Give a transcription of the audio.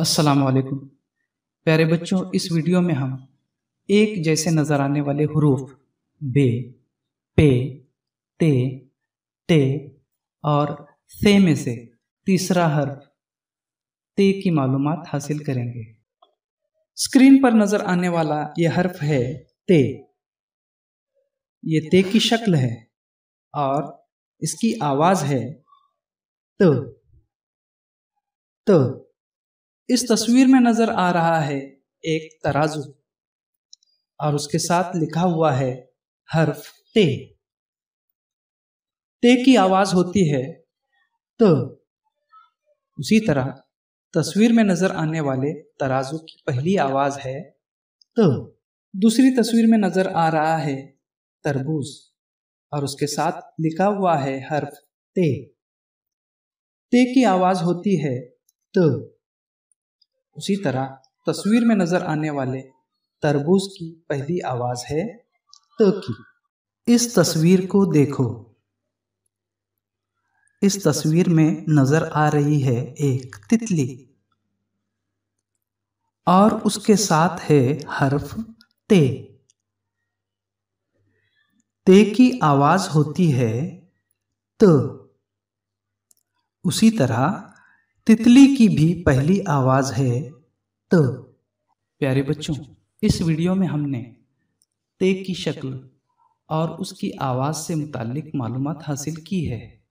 वालेकुम प्यारे बच्चों इस वीडियो में हम एक जैसे नज़र आने वाले हरूफ बे पे ते ते और से में से तीसरा हर्फ ते की मालूम हासिल करेंगे स्क्रीन पर नज़र आने वाला यह हर्फ है ते ये ते की शक्ल है और इसकी आवाज़ है त तो, तो, इस तस्वीर में नजर आ रहा है एक तराजू और उसके साथ लिखा हुआ है हर्फ ते ते की आवाज होती है त तो। उसी तरह तस्वीर में नजर आने वाले तराजू की पहली आवाज है त तो। दूसरी तस्वीर में नजर आ रहा है तरबूज और उसके साथ लिखा हुआ है हर्फ ते ते की आवाज होती है त तो। उसी तरह तस्वीर में नजर आने वाले तरबूज की पहली आवाज है त की इस तस्वीर को देखो इस तस्वीर में नजर आ रही है एक तितली और उसके साथ है हर्फ ते ते की आवाज होती है त उसी तरह तितली की भी पहली आवाज है त प्यारे बच्चों इस वीडियो में हमने ते की शक्ल और उसकी आवाज़ से मुतालिक मालूम हासिल की है